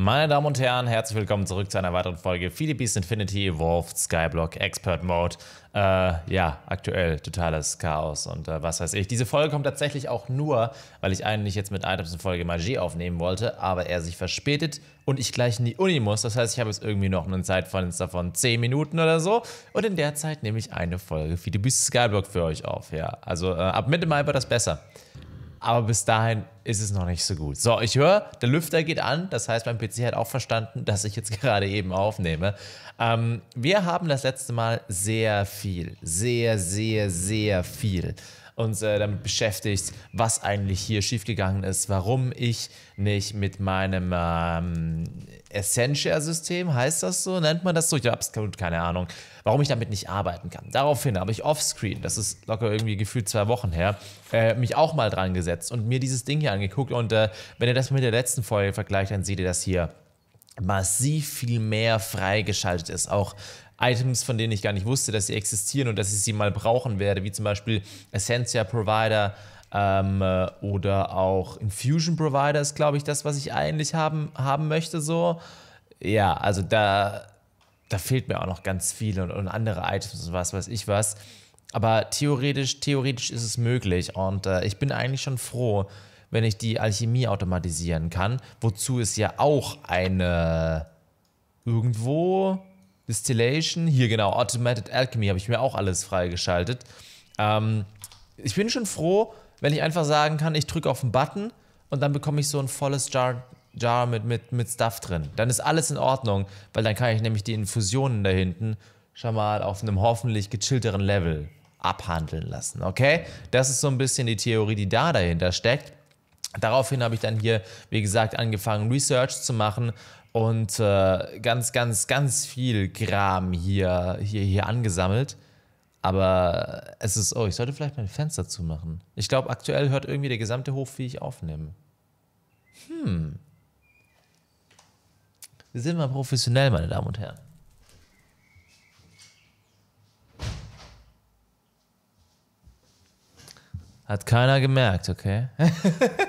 Meine Damen und Herren, herzlich willkommen zurück zu einer weiteren Folge Philippis Infinity Evolved Skyblock Expert Mode. Äh, ja, aktuell totales Chaos und äh, was weiß ich. Diese Folge kommt tatsächlich auch nur, weil ich eigentlich jetzt mit Items in Folge Magie aufnehmen wollte, aber er sich verspätet und ich gleich in die Uni muss. Das heißt, ich habe jetzt irgendwie noch eine Zeit von 10 Minuten oder so und in der Zeit nehme ich eine Folge Philippis Skyblock für euch auf. Ja, also äh, ab Mitte Mai wird das besser aber bis dahin ist es noch nicht so gut. So, ich höre, der Lüfter geht an. Das heißt, mein PC hat auch verstanden, dass ich jetzt gerade eben aufnehme. Ähm, wir haben das letzte Mal sehr viel, sehr, sehr, sehr viel uns äh, damit beschäftigt, was eigentlich hier schiefgegangen ist, warum ich nicht mit meinem ähm, essentia system heißt das so? Nennt man das so? Ich habe absolut keine Ahnung, warum ich damit nicht arbeiten kann. Daraufhin habe ich offscreen, das ist locker irgendwie gefühlt zwei Wochen her, äh, mich auch mal dran gesetzt und mir dieses Ding hier angeguckt. Und äh, wenn ihr das mit der letzten Folge vergleicht, dann seht ihr dass hier massiv viel mehr freigeschaltet ist. Auch Items, von denen ich gar nicht wusste, dass sie existieren und dass ich sie mal brauchen werde, wie zum Beispiel Essentia Provider, ähm, äh, oder auch Infusion Provider ist, glaube ich, das, was ich eigentlich haben, haben möchte. So. Ja, also da, da fehlt mir auch noch ganz viel und, und andere Items und was weiß ich was. Aber theoretisch, theoretisch ist es möglich und äh, ich bin eigentlich schon froh, wenn ich die Alchemie automatisieren kann, wozu es ja auch eine irgendwo Distillation, hier genau, Automated Alchemy habe ich mir auch alles freigeschaltet. Ähm, ich bin schon froh, wenn ich einfach sagen kann, ich drücke auf den Button und dann bekomme ich so ein volles Jar, Jar mit, mit, mit Stuff drin. Dann ist alles in Ordnung, weil dann kann ich nämlich die Infusionen da hinten schon mal auf einem hoffentlich gechillteren Level abhandeln lassen. Okay? Das ist so ein bisschen die Theorie, die da dahinter steckt. Daraufhin habe ich dann hier, wie gesagt, angefangen, Research zu machen und äh, ganz, ganz, ganz viel Gram hier, hier, hier angesammelt. Aber es ist, oh, ich sollte vielleicht mein Fenster zumachen. Ich glaube, aktuell hört irgendwie der gesamte Hof, wie ich aufnehme. Hm. Wir sind mal professionell, meine Damen und Herren. Hat keiner gemerkt, okay?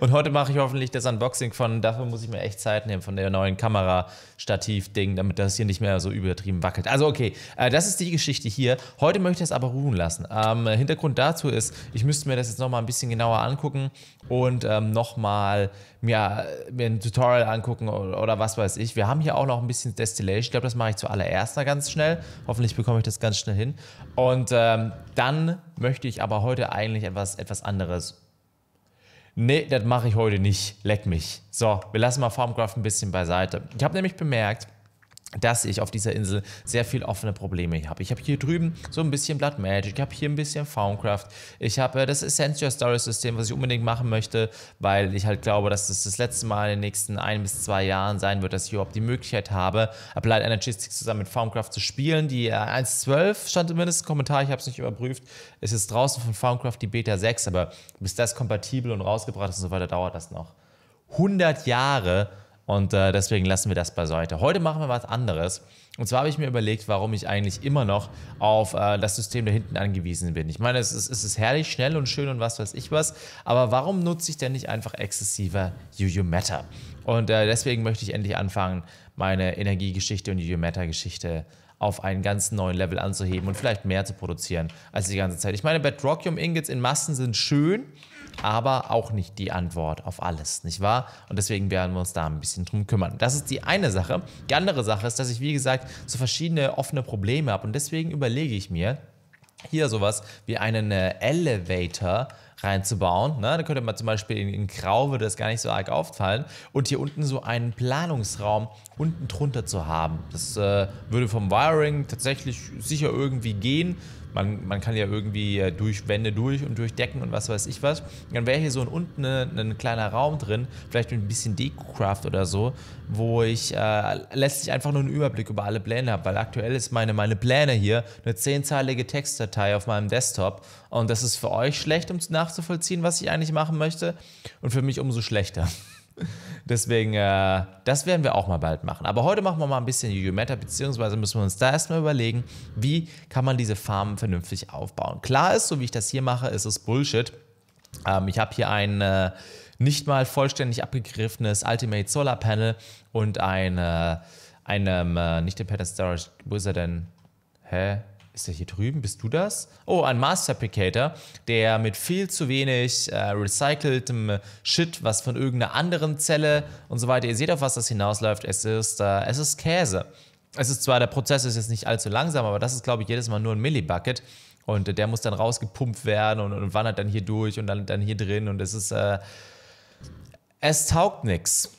Und heute mache ich hoffentlich das Unboxing von, dafür muss ich mir echt Zeit nehmen, von der neuen Kamera-Stativ-Ding, damit das hier nicht mehr so übertrieben wackelt. Also okay, äh, das ist die Geschichte hier. Heute möchte ich es aber ruhen lassen. Ähm, Hintergrund dazu ist, ich müsste mir das jetzt nochmal ein bisschen genauer angucken und ähm, nochmal mir, äh, mir ein Tutorial angucken oder, oder, was weiß ich. Wir haben hier auch noch ein bisschen Destillation. Ich glaube, das mache ich zuallererst mal ganz schnell. Hoffentlich bekomme ich das ganz schnell hin. Und ähm, dann möchte ich aber heute eigentlich etwas, etwas anderes nee, das mache ich heute nicht, leck mich. So, wir lassen mal Formcraft ein bisschen beiseite. Ich habe nämlich bemerkt, dass ich auf dieser Insel sehr viel offene Probleme habe. Ich habe hier drüben so ein bisschen Blood Magic, ich habe hier ein bisschen Foundcraft, ich habe äh, das Essentia Story System, was ich unbedingt machen möchte, weil ich halt glaube, dass das das letzte Mal in den nächsten ein bis zwei Jahren sein wird, dass ich überhaupt die Möglichkeit habe, Applied Energistics zusammen mit Foundcraft zu spielen. Die 1.12 äh, stand zumindest im Kommentar, ich habe es nicht überprüft. Es ist draußen von Foundcraft die Beta 6, aber bis das kompatibel und rausgebracht ist und so weiter, dauert das noch. 100 Jahre und äh, deswegen lassen wir das beiseite. Heute machen wir was anderes. Und zwar habe ich mir überlegt, warum ich eigentlich immer noch auf äh, das System da hinten angewiesen bin. Ich meine, es ist, es ist herrlich, schnell und schön und was weiß ich was, aber warum nutze ich denn nicht einfach exzessiver Juju Matter? Und äh, deswegen möchte ich endlich anfangen, meine Energiegeschichte und Juju Matter Geschichte auf einen ganz neuen Level anzuheben und vielleicht mehr zu produzieren als die ganze Zeit. Ich meine, Bedrockium Ingots in Massen sind schön, aber auch nicht die Antwort auf alles, nicht wahr? Und deswegen werden wir uns da ein bisschen drum kümmern. Das ist die eine Sache. Die andere Sache ist, dass ich, wie gesagt, so verschiedene offene Probleme habe und deswegen überlege ich mir, hier sowas wie einen äh, Elevator reinzubauen. Ne? Da könnte man zum Beispiel in, in Grau würde das gar nicht so arg auffallen. Und hier unten so einen Planungsraum unten drunter zu haben. Das äh, würde vom Wiring tatsächlich sicher irgendwie gehen. Man, man kann ja irgendwie äh, durch Wände durch und durchdecken und was weiß ich was. Dann wäre hier so unten ein, ein kleiner Raum drin, vielleicht mit ein bisschen Deco-Craft oder so, wo ich äh, letztlich einfach nur einen Überblick über alle Pläne habe, weil aktuell ist meine, meine Pläne hier eine zehnzeilige Textdatei auf meinem Desktop und das ist für euch schlecht, um nachzuvollziehen, was ich eigentlich machen möchte. Und für mich umso schlechter. Deswegen, äh, das werden wir auch mal bald machen. Aber heute machen wir mal ein bisschen Juju Meta, beziehungsweise müssen wir uns da erstmal überlegen, wie kann man diese Farmen vernünftig aufbauen. Klar ist, so wie ich das hier mache, ist es Bullshit. Ähm, ich habe hier ein äh, nicht mal vollständig abgegriffenes Ultimate Solar Panel und ein, äh, einem, äh, nicht den Pattern Storage, wo ist er denn? Hä? ist der hier drüben? Bist du das? Oh, ein Mass Fabricator, der mit viel zu wenig äh, recyceltem Shit, was von irgendeiner anderen Zelle und so weiter, ihr seht, auf was das hinausläuft, es ist, äh, es ist Käse. Es ist zwar, der Prozess ist jetzt nicht allzu langsam, aber das ist, glaube ich, jedes Mal nur ein Millibucket. Und äh, der muss dann rausgepumpt werden und, und, wandert dann hier durch und dann, dann hier drin. Und es ist, äh, es taugt nichts.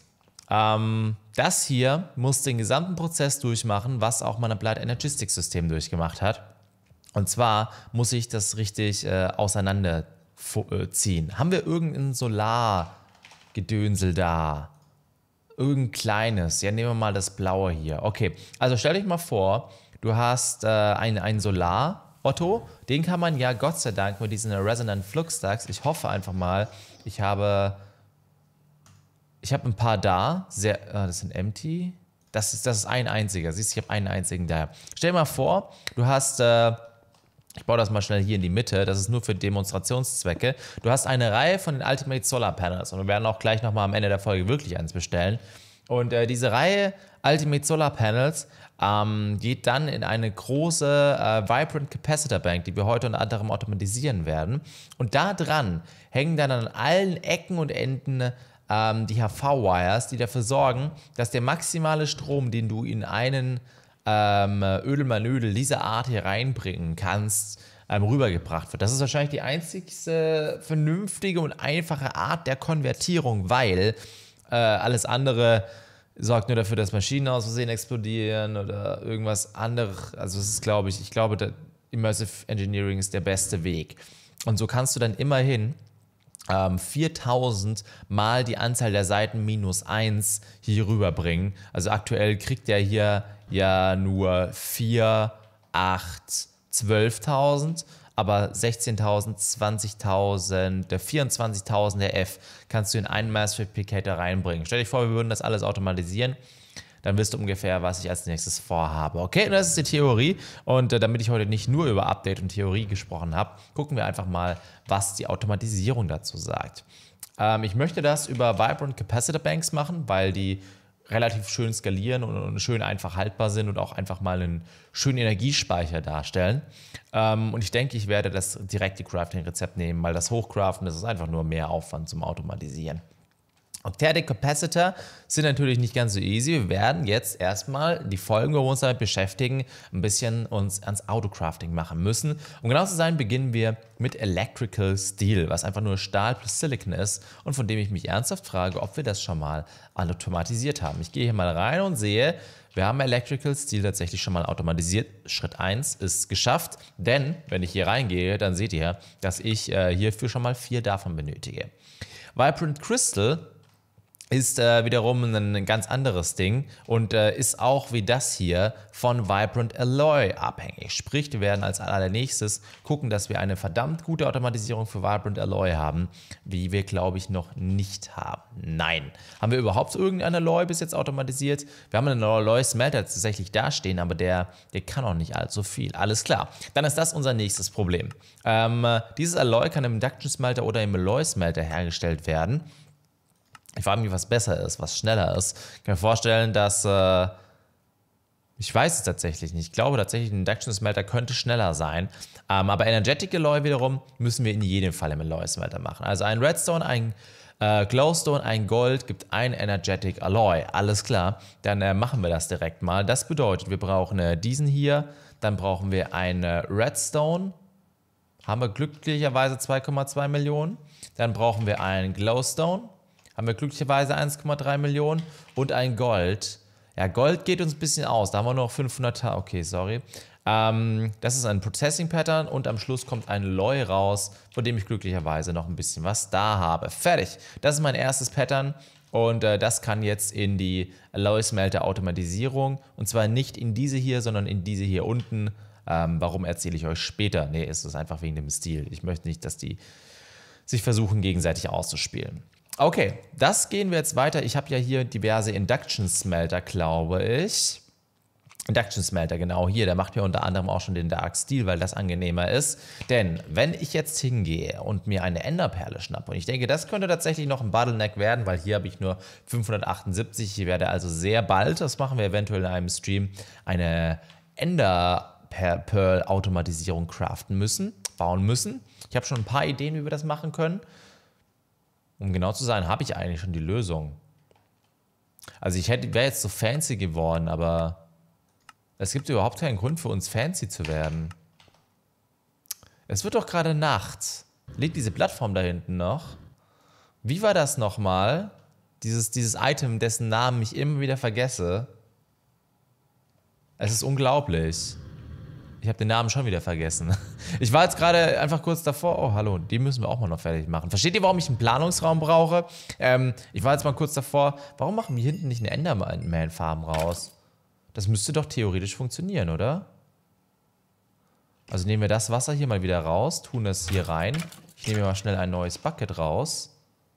Ähm, das hier muss den gesamten Prozess durchmachen, was auch mein Applied Energistics System durchgemacht hat. Und zwar muss ich das richtig äh, auseinanderziehen. Haben wir irgendein Solargedönsel da? Irgendein kleines. Ja, nehmen wir mal das blaue hier. Okay, also stell dich mal vor, du hast äh, ein, ein Solar. Otto, den kann man ja Gott sei Dank mit diesen Resonant Flux Stacks, ich hoffe einfach mal, ich habe ich habe ein paar da. Sehr, ah, das sind empty. Das ist, das ist ein einziger. Siehst du, ich habe einen einzigen da. Stell dir mal vor, du hast. Äh, ich baue das mal schnell hier in die Mitte. Das ist nur für Demonstrationszwecke. Du hast eine Reihe von den Ultimate Solar Panels und wir werden auch gleich nochmal am Ende der Folge wirklich eins bestellen. Und äh, diese Reihe Ultimate Solar Panels ähm, geht dann in eine große äh, Vibrant Capacitor Bank, die wir heute unter anderem automatisieren werden. Und da dran hängen dann an allen Ecken und Enden ähm, die HV-Wires, die dafür sorgen, dass der maximale Strom, den du in einen ähm, Ödelmanödel dieser Art hier reinbringen kannst, ähm, rübergebracht wird. Das ist wahrscheinlich die einzigste vernünftige und einfache Art der Konvertierung, weil äh, alles andere sorgt nur dafür, dass Maschinen aus Versehen explodieren oder irgendwas anderes. Also es ist, glaube ich, ich glaube, Immersive Engineering ist der beste Weg. Und so kannst du dann immerhin 4000 ähm, mal die Anzahl der Seiten minus 1 hier rüberbringen. Also aktuell kriegt er hier ja nur 4, 8, 12.000, aber 16.000, 20.000, der 24.000 der F kannst du in einen Mass Replicator reinbringen. Stell dir vor, wir würden das alles automatisieren dann wirst du ungefähr, was ich als nächstes vorhabe. Okay, und das ist die Theorie. Und äh, damit ich heute nicht nur über Update und Theorie gesprochen habe, gucken wir einfach mal, was die Automatisierung dazu sagt. Ähm, ich möchte das über Vibrant Capacitor Banks machen, weil die relativ schön skalieren und, schön einfach haltbar sind und auch einfach mal einen schönen Energiespeicher darstellen. Ähm, und ich denke, ich werde das direkte Crafting-Rezept nehmen, weil das Hochcraften, das ist einfach nur mehr Aufwand zum Automatisieren. Octetic Capacitor sind natürlich nicht ganz so easy. Wir werden jetzt erstmal die Folgen, wo wir uns damit beschäftigen, ein bisschen uns ans Autocrafting machen müssen. Um genau zu sein, beginnen wir mit Electrical Steel, was einfach nur Stahl plus Silicon ist und von dem ich mich ernsthaft frage, ob wir das schon mal automatisiert haben. Ich gehe hier mal rein und sehe, wir haben Electrical Steel tatsächlich schon mal automatisiert. Schritt 1 ist geschafft, denn wenn ich hier reingehe, dann seht ihr, dass ich äh, hierfür schon mal vier davon benötige. Vibrant Crystal ist äh, wiederum ein, ein, ganz anderes Ding und äh, ist auch wie das hier von Vibrant Alloy abhängig. Sprich, wir werden als allernächstes gucken, dass wir eine verdammt gute Automatisierung für Vibrant Alloy haben, die wir, glaube ich, noch nicht haben. Nein. Haben wir überhaupt irgendeinen Alloy bis jetzt automatisiert? Wir haben einen Alloy-Smelter tatsächlich dastehen, aber der, der kann auch nicht allzu viel. Alles klar. Dann ist das unser nächstes Problem. Ähm, dieses Alloy kann im Induction-Smelter oder im Alloy-Smelter hergestellt werden. Ich frage mich, was besser ist, was schneller ist. Ich kann mir vorstellen, dass. Äh, ich weiß es tatsächlich nicht. Ich glaube tatsächlich, ein Induction Smelter könnte schneller sein. Ähm, aber Energetic Alloy wiederum müssen wir in jedem Fall im Alloy Smelter machen. Also ein Redstone, ein äh, Glowstone, ein Gold gibt ein Energetic Alloy. Alles klar, dann äh, machen wir das direkt mal. Das bedeutet, wir brauchen äh, diesen hier, dann brauchen wir einen äh, Redstone. Haben wir glücklicherweise 2,2 Millionen. Dann brauchen wir einen Glowstone haben wir glücklicherweise 1,3 Millionen und ein Gold. Ja, Gold geht uns ein bisschen aus. Da haben wir nur noch 500. Okay, sorry. Ähm, das ist ein Processing Pattern und am Schluss kommt ein Loy raus, von dem ich glücklicherweise noch ein bisschen was da habe. Fertig. Das ist mein erstes Pattern und äh, das kann jetzt in die Loy Smelter Automatisierung und zwar nicht in diese hier, sondern in diese hier unten. Ähm, warum erzähle ich euch später? Nee, es ist einfach wegen dem Stil. Ich möchte nicht, dass die sich versuchen, gegenseitig auszuspielen. Okay, das gehen wir jetzt weiter. Ich habe ja hier diverse Induction Smelter, glaube ich. Induction Smelter, genau hier. Der macht mir unter anderem auch schon den Dark Steel, weil das angenehmer ist. Denn wenn ich jetzt hingehe und mir eine Enderperle schnappe, und ich denke, das könnte tatsächlich noch ein Bottleneck werden, weil hier habe ich nur 578. Ich werde also sehr bald, das machen wir eventuell in einem Stream, eine Enderperl-Automatisierung craften müssen, bauen müssen. Ich habe schon ein paar Ideen, wie wir das machen können um genau zu sein, habe ich eigentlich schon die Lösung. Also ich wäre jetzt so fancy geworden, aber es gibt überhaupt keinen Grund für uns fancy zu werden. Es wird doch gerade Nacht. Liegt diese Plattform da hinten noch? Wie war das nochmal? Dieses, dieses Item, dessen Namen ich immer wieder vergesse. Es ist unglaublich. Ich habe den Namen schon wieder vergessen. Ich war jetzt gerade einfach kurz davor. Oh, hallo, die müssen wir auch mal noch fertig machen. Versteht ihr, warum ich einen Planungsraum brauche? Ähm, ich war jetzt mal kurz davor. Warum machen wir hinten nicht eine Enderman-Farm raus? Das müsste doch theoretisch funktionieren, oder? Also nehmen wir das Wasser hier mal wieder raus, tun das hier rein. Ich nehme mal schnell ein neues Bucket raus.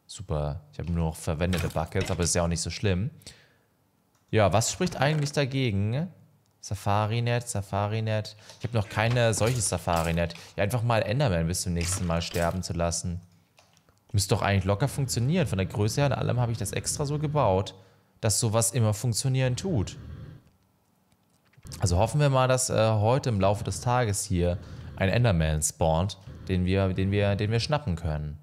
Super, ich habe nur noch verwendete Buckets, aber ist ja auch nicht so schlimm. Ja, was spricht eigentlich dagegen, SafariNet, SafariNet. Ich habe noch keine solche SafariNet. Ja, einfach mal Enderman bis zum nächsten Mal sterben zu lassen. Müsste doch eigentlich locker funktionieren. Von der Größe her und allem habe ich das extra so gebaut, dass sowas immer funktionieren tut. Also hoffen wir mal, dass äh, heute im Laufe des Tages hier ein Enderman spawnt, den wir, den wir, den wir schnappen können.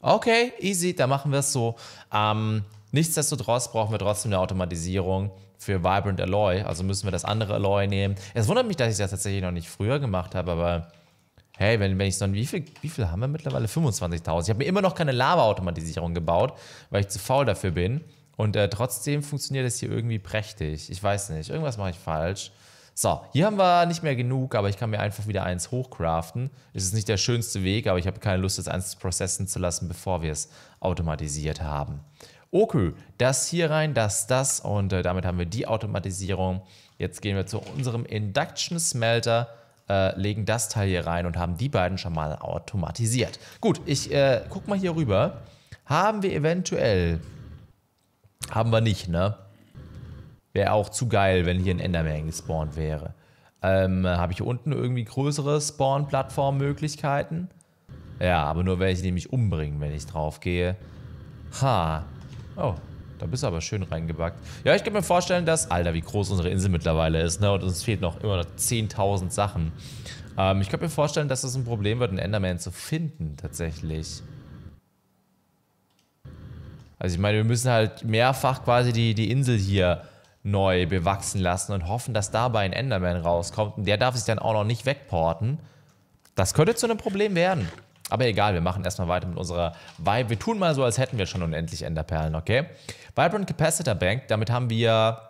Okay, easy, dann machen wir es so. Ähm, Nichtsdestotrotz brauchen wir trotzdem eine Automatisierung für Vibrant Alloy, also müssen wir das andere Alloy nehmen. Es wundert mich, dass ich das tatsächlich noch nicht früher gemacht habe, aber hey, wenn, wenn ich so ein, wie viel, wie viel haben wir mittlerweile? 25.000. Ich habe mir immer noch keine Lava-Automatisierung gebaut, weil ich zu faul dafür bin. Und äh, trotzdem funktioniert es hier irgendwie prächtig. Ich weiß nicht, irgendwas mache ich falsch. So, hier haben wir nicht mehr genug, aber ich kann mir einfach wieder eins hochcraften. Es ist nicht der schönste Weg, aber ich habe keine Lust, das eins processen zu lassen, bevor wir es automatisiert haben okay, das hier rein, das, das und äh, damit haben wir die Automatisierung. Jetzt gehen wir zu unserem Induction Smelter, äh, legen das Teil hier rein und haben die beiden schon mal automatisiert. Gut, ich äh, guck mal hier rüber. Haben wir eventuell... Haben wir nicht, ne? Wäre auch zu geil, wenn hier ein Enderman gespawnt wäre. Ähm, habe ich hier unten irgendwie größere Spawn-Plattform-Möglichkeiten? Ja, aber nur welche, die mich umbringen, wenn ich drauf gehe. Ha, Oh, da bist du aber schön reingebackt. Ja, ich kann mir vorstellen, dass... Alter, wie groß unsere Insel mittlerweile ist, ne? Und uns fehlen noch immer noch 10.000 Sachen. Ähm, ich kann mir vorstellen, dass das ein Problem wird, einen Enderman zu finden, tatsächlich. Also ich meine, wir müssen halt mehrfach quasi die, die Insel hier neu bewachsen lassen und hoffen, dass dabei ein Enderman rauskommt. Und der darf sich dann auch noch nicht wegporten. Das könnte zu einem Problem werden. Aber egal, wir machen erstmal weiter mit unserer Vibe. Wir tun mal so, als hätten wir schon unendlich Enderperlen, okay? Vibrant Capacitor Bank, damit haben wir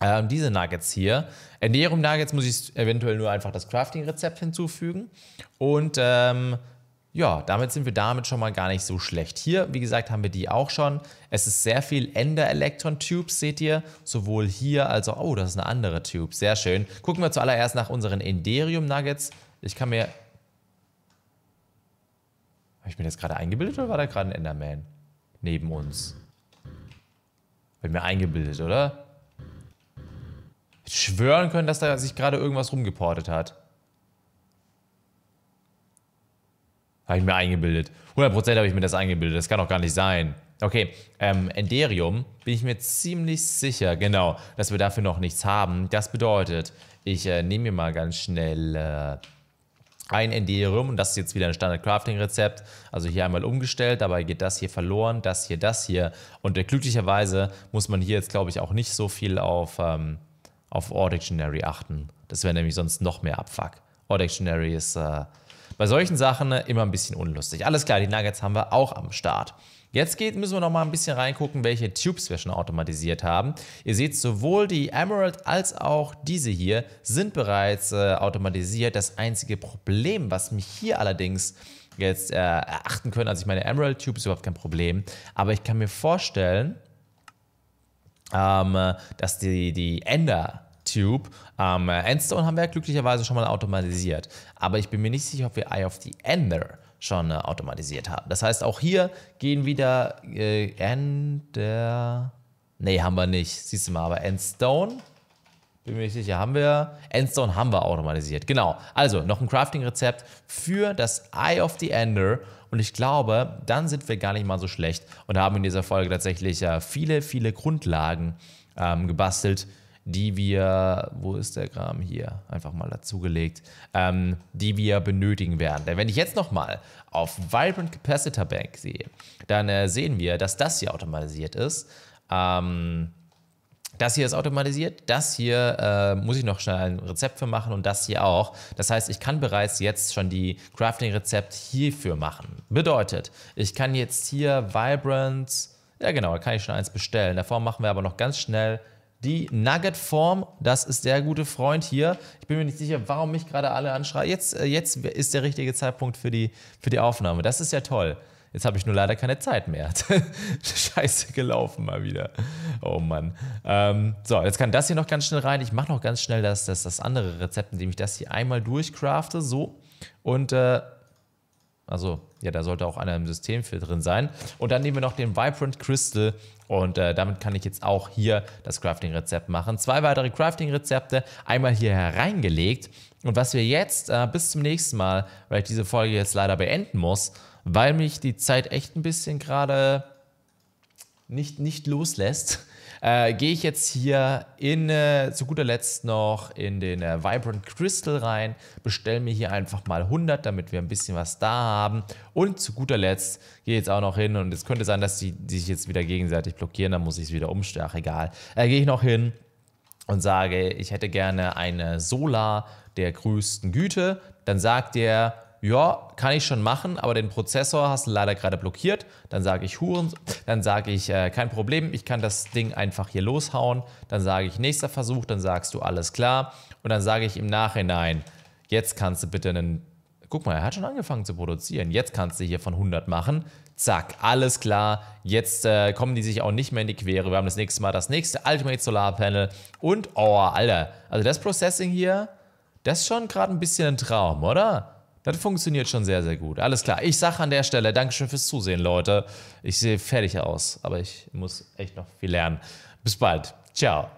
äh, diese Nuggets hier. Ernährung Nuggets muss ich eventuell nur einfach das Crafting-Rezept hinzufügen. Und ähm, ja, damit sind wir damit schon mal gar nicht so schlecht. Hier, wie gesagt, haben wir die auch schon. Es ist sehr viel Ender-Electron-Tubes, seht ihr. Sowohl hier als auch... Oh, das ist eine andere Tube. Sehr schön. Gucken wir zuallererst nach unseren Enderium-Nuggets. Ich kann mir habe ich mir das gerade eingebildet oder war da gerade ein Enderman neben uns? Bin mir eingebildet, oder? Ich schwören können, dass da sich gerade irgendwas rumgeportet hat. Habe ich mir eingebildet. 100% habe ich mir das eingebildet. Das kann doch gar nicht sein. Okay, ähm, Enderium bin ich mir ziemlich sicher, genau, dass wir dafür noch nichts haben. Das bedeutet, ich äh, nehme mir mal ganz schnell äh, ein Enderium und das ist jetzt wieder ein Standard-Crafting-Rezept. Also hier einmal umgestellt, dabei geht das hier verloren, das hier, das hier. Und äh, glücklicherweise muss man hier jetzt, glaube ich, auch nicht so viel auf, ähm, auf Or achten. Das wäre nämlich sonst noch mehr Abfuck. Ordictionary ist, äh, bei solchen Sachen ne, immer ein bisschen unlustig. Alles klar, die Nuggets haben wir auch am Start. Jetzt geht, müssen wir noch mal ein bisschen reingucken, welche Tubes wir schon automatisiert haben. Ihr seht, sowohl die Emerald als auch diese hier sind bereits äh, automatisiert. Das einzige Problem, was mich hier allerdings jetzt äh, erachten können, also ich meine, Emerald Tube ist überhaupt kein Problem, aber ich kann mir vorstellen, ähm, dass die, die Ender Tube. Ähm, Endstone haben wir ja glücklicherweise schon mal automatisiert. Aber ich bin mir nicht sicher, ob wir Eye of the Ender schon äh, automatisiert haben. Das heißt, auch hier gehen wieder äh, Ender. Nee, haben wir nicht. Siehst du mal, aber Endstone. Bin mir nicht sicher, haben wir. Endstone haben wir automatisiert. Genau. Also noch ein Crafting-Rezept für das Eye of the Ender. Und ich glaube, dann sind wir gar nicht mal so schlecht und haben in dieser Folge tatsächlich äh, viele, viele Grundlagen ähm, gebastelt, die wir, wo ist der Gramm hier, einfach mal dazugelegt, ähm, die wir benötigen werden. Denn wenn ich jetzt nochmal auf Vibrant Capacitor Bank sehe, dann äh, sehen wir, dass das hier automatisiert ist. Ähm, das hier ist automatisiert, das hier äh, muss ich noch schnell ein Rezept für machen und das hier auch. Das heißt, ich kann bereits jetzt schon die Crafting-Rezept hierfür machen. Bedeutet, ich kann jetzt hier Vibrant, ja genau, da kann ich schon eins bestellen. Davor machen wir aber noch ganz schnell die Nugget-Form. Das ist der gute Freund hier. Ich bin mir nicht sicher, warum mich gerade alle anschreien. Jetzt, äh, jetzt ist der richtige Zeitpunkt für die, für die Aufnahme. Das ist ja toll. Jetzt habe ich nur leider keine Zeit mehr. Scheiße gelaufen mal wieder. Oh Mann. Ähm, so, jetzt kann das hier noch ganz schnell rein. Ich mache noch ganz schnell das, das, das andere Rezept, indem ich das hier einmal durchcrafte. So. Und äh, also, ja, da sollte auch einer im System für drin sein. Und dann nehmen wir noch den Vibrant Crystal und äh, damit kann ich jetzt auch hier das Crafting-Rezept machen. Zwei weitere Crafting-Rezepte, einmal hier hereingelegt. Und was wir jetzt äh, bis zum nächsten Mal, weil ich diese Folge jetzt leider beenden muss, weil mich die Zeit echt ein bisschen gerade nicht, nicht loslässt, äh, gehe ich jetzt hier in, äh, zu guter Letzt noch in den äh, Vibrant Crystal rein, bestelle mir hier einfach mal 100, damit wir ein bisschen was da haben. Und zu guter Letzt gehe ich jetzt auch noch hin und es könnte sein, dass die, die sich jetzt wieder gegenseitig blockieren, dann muss ich es wieder umstellen, ach egal. Äh, gehe ich noch hin und sage, ich hätte gerne eine Solar der größten Güte. Dann sagt der, ja, kann ich schon machen, aber den Prozessor hast du leider gerade blockiert. Dann sage ich Huren, dann sage ich, äh, kein Problem, ich kann das Ding einfach hier loshauen. Dann sage ich, nächster Versuch, dann sagst du, alles klar. Und dann sage ich im Nachhinein, jetzt kannst du bitte einen, guck mal, er hat schon angefangen zu produzieren. Jetzt kannst du hier von 100 machen. Zack, alles klar. Jetzt äh, kommen die sich auch nicht mehr in die Quere. Wir haben das nächste Mal das nächste Ultimate Solar Panel. Und, oh, Alter, also das Processing hier, das ist schon gerade ein bisschen ein Traum, oder? Das funktioniert schon sehr, sehr gut. Alles klar. Ich sage an der Stelle Dankeschön fürs Zusehen, Leute. Ich sehe fertig aus, aber ich muss echt noch viel lernen. Bis bald. Ciao.